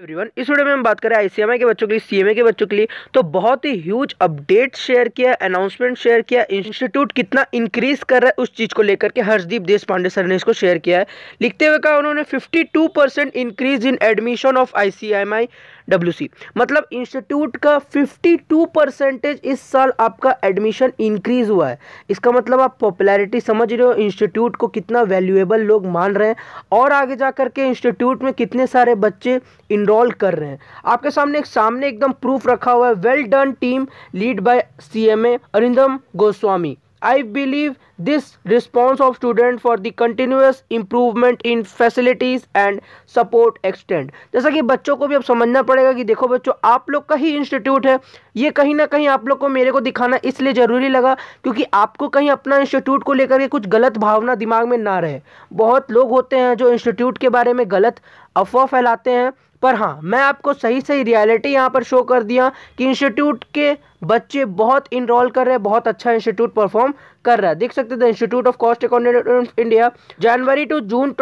everyone इस video में हम बात करें आईसीएमआई के बच्चों के लिए सीएमए के बच्चों के लिए तो बहुत ही ह्यूज अपडेट शेयर किया अनाउंसमेंट शेयर किया इंस्टीट्यूट कितना इंक्रीज कर रहा है उस चीज़ को लेकर के हर्षदीप देशपांडे सर ने इसको शेयर किया है लिखते हुए कहा उन्होंने 52 percent increase in admission of I W मतलब इंस्टीट्यूट का 52 परसेंटेज इस साल आपका एडमिशन इंक्रीज हुआ है इसका मतलब आप पॉपुलैरिटी समझ रहे हो इंस्टीट्यूट को कितना वैल्यूएबल लोग मान रहे हैं और आगे जा करके इंस्टीट्यूट में कितने सारे बच्चे इन इनरोल कर रहे हैं आपके सामने एक सामने एकदम प्रूफ रखा हुआ है well done team lead by CMA Arindam Goswami I believe this response of student for the continuous improvement in facilities and support extend जैसा कि बच्चों को भी अब समझना पड़ेगा कि देखो बच्चों आप लोग का ही इंस्टीट्यूट है ये कहीं ना कहीं आप लोग को मेरे को दिखाना इसलिए ज़रूरी लगा क्योंकि आपको कहीं अपना इंस्टीट्यूट को लेकर के कुछ गलत भावना दिमाग में ना रहे बहुत लोग होते हैं जो इंस्टीट्यूट के बारे में गलत अफवाह फैलाते हैं पर हाँ मैं आपको सही सही रियलिटी यहाँ पर शो कर दिया कि इंस्टीट्यूट के बच्चे बहुत इनरोल कर रहे हैं बहुत अच्छा इंस्टीट्यूट परफॉर्म कर रहा है देख सकते थे institute of cost account of India January to June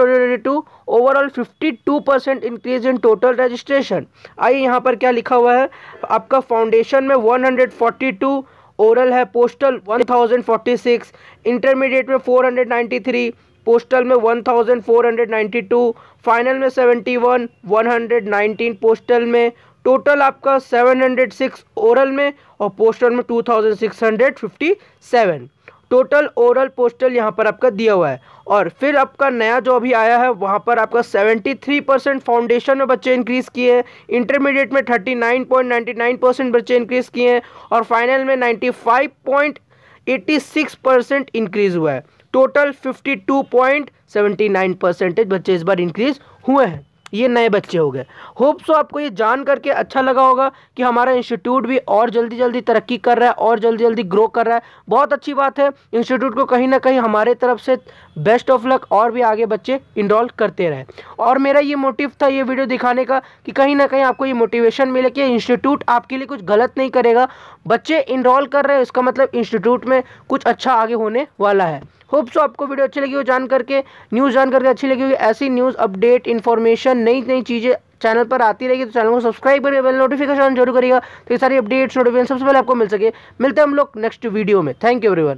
to overall 52 percent increase in total registration आइए यहाँ पर क्या लिखा हुआ है आपका फाउंडेशन में वन ओरल है पोस्टल वन इंटरमीडिएट में फोर पोस्टल में 1492 फाइनल में 71 119 पोस्टल में टोटल आपका 706 ओरल में और पोस्टल में 2657 टोटल ओरल पोस्टल यहाँ पर आपका दिया हुआ है और फिर आपका नया जो अभी आया है वहाँ पर आपका 73 परसेंट फाउंडेशन में बच्चे इंक्रीज़ किए हैं इंटरमीडिएट में 39.99 परसेंट बच्चे इंक्रीज़ किए हैं और फाइनल में 95.86 परसेंट इंक्रीज़ हुआ है टोटल 52.79 परसेंटेज बच्चे इस बार इंक्रीज़ हुए हैं ये नए बच्चे हो गए होप सो आपको ये जान करके अच्छा लगा होगा कि हमारा इंस्टीट्यूट भी और जल्दी जल्दी तरक्की कर रहा है और जल्दी जल्दी ग्रो कर रहा है बहुत अच्छी बात है इंस्टीट्यूट को कहीं ना कहीं हमारे तरफ से बेस्ट ऑफ लक और भी आगे बच्चे इनरोल करते रहे और मेरा ये मोटिव था ये वीडियो दिखाने का कि कहीं ना कहीं आपको ये मोटिवेशन मिले कि इंस्टीट्यूट आपके लिए कुछ गलत नहीं करेगा बच्चे इनरोल कर रहे हैं इसका मतलब इंस्टीट्यूट में कुछ अच्छा आगे होने वाला है होप सो तो आपको वीडियो अच्छी लगी हो जान करके न्यूज़ जान करके अच्छी लगी होगी ऐसी न्यूज़ अपडेट इन्फॉर्मेशन नई नई चीज़ें चैनल पर आती रहेगी तो चैनल को सब्सक्राइब करिए बेल नोटिफिकेशन जरूर करिएगा तो ये सारी अपडेट्स नोटिफिकेशन सबसे पहले आपको मिल सके मिलते हैं हम लोग नेक्स्ट वीडियो में थैंक यू एवरीवन